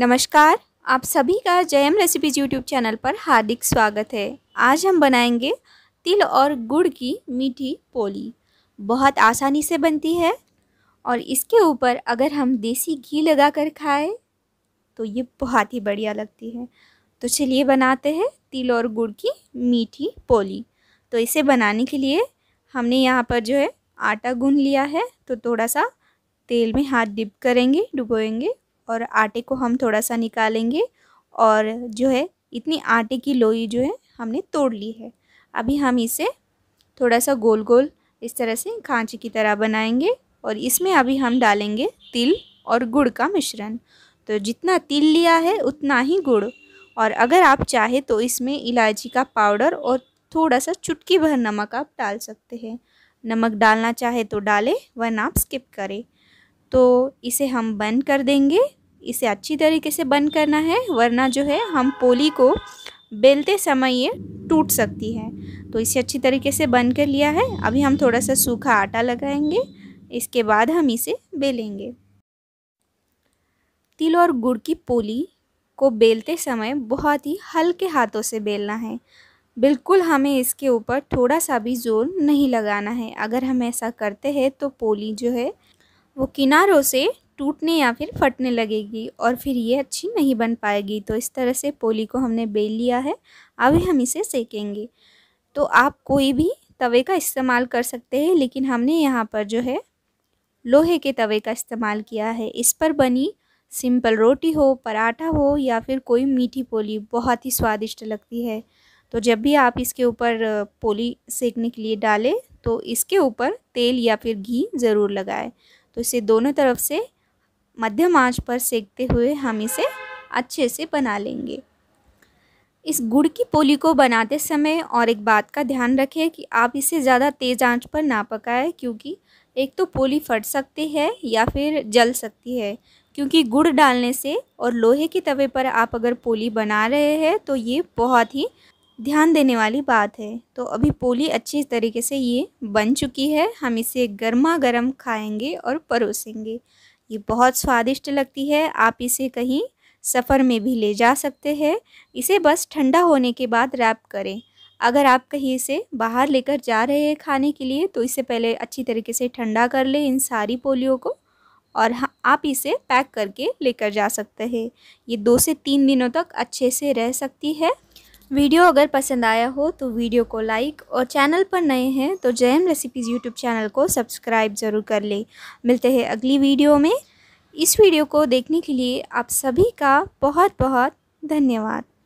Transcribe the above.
नमस्कार आप सभी का जयम रेसिपीज यूट्यूब चैनल पर हार्दिक स्वागत है आज हम बनाएंगे तिल और गुड़ की मीठी पोली बहुत आसानी से बनती है और इसके ऊपर अगर हम देसी घी लगा कर खाएँ तो ये बहुत ही बढ़िया लगती है तो चलिए बनाते हैं तिल और गुड़ की मीठी पोली तो इसे बनाने के लिए हमने यहाँ पर जो है आटा गून लिया है तो थोड़ा सा तेल में हाथ डिप करेंगे डुबोएंगे और आटे को हम थोड़ा सा निकालेंगे और जो है इतनी आटे की लोई जो है हमने तोड़ ली है अभी हम इसे थोड़ा सा गोल गोल इस तरह से खांचे की तरह बनाएंगे और इसमें अभी हम डालेंगे तिल और गुड़ का मिश्रण तो जितना तिल लिया है उतना ही गुड़ और अगर आप चाहे तो इसमें इलायची का पाउडर और थोड़ा सा चुटकी भर नमक आप डाल सकते हैं नमक डालना चाहे तो डालें वरना आप स्किप करें तो इसे हम बंद कर देंगे इसे अच्छी तरीके से बंद करना है वरना जो है हम पोली को बेलते समय ये टूट सकती है तो इसे अच्छी तरीके से बंद कर लिया है अभी हम थोड़ा सा सूखा आटा लगाएंगे इसके बाद हम इसे बेलेंगे तिल और गुड़ की पोली को बेलते समय बहुत ही हल्के हाथों से बेलना है बिल्कुल हमें इसके ऊपर थोड़ा सा भी जोर नहीं लगाना है अगर हम ऐसा करते हैं तो पोली जो है वो किनारों से टूटने या फिर फटने लगेगी और फिर ये अच्छी नहीं बन पाएगी तो इस तरह से पोली को हमने बेल लिया है अभी हम इसे सेकेंगे तो आप कोई भी तवे का इस्तेमाल कर सकते हैं लेकिन हमने यहाँ पर जो है लोहे के तवे का इस्तेमाल किया है इस पर बनी सिंपल रोटी हो पराठा हो या फिर कोई मीठी पोली बहुत ही स्वादिष्ट लगती है तो जब भी आप इसके ऊपर पोली सेकने के लिए डालें तो इसके ऊपर तेल या फिर घी ज़रूर लगाएं तो इसे दोनों तरफ से मध्यम आंच पर सेकते हुए हम इसे अच्छे से बना लेंगे इस गुड़ की पोली को बनाते समय और एक बात का ध्यान रखें कि आप इसे ज़्यादा तेज़ आंच पर ना पकाएं क्योंकि एक तो पोली फट सकती है या फिर जल सकती है क्योंकि गुड़ डालने से और लोहे के तवे पर आप अगर पोली बना रहे हैं तो ये बहुत ही ध्यान देने वाली बात है तो अभी पोली अच्छी तरीके से ये बन चुकी है हम इसे गर्मा गर्म खाएंगे और परोसेंगे ये बहुत स्वादिष्ट लगती है आप इसे कहीं सफ़र में भी ले जा सकते हैं इसे बस ठंडा होने के बाद रैप करें अगर आप कहीं इसे बाहर लेकर जा रहे हैं खाने के लिए तो इसे पहले अच्छी तरीके से ठंडा कर लें इन सारी पोलियो को और हाँ, आप इसे पैक करके लेकर जा सकते हैं ये दो से तीन दिनों तक अच्छे से रह सकती है वीडियो अगर पसंद आया हो तो वीडियो को लाइक और चैनल पर नए हैं तो जैम रेसिपीज़ यूट्यूब चैनल को सब्सक्राइब ज़रूर कर ले मिलते हैं अगली वीडियो में इस वीडियो को देखने के लिए आप सभी का बहुत बहुत धन्यवाद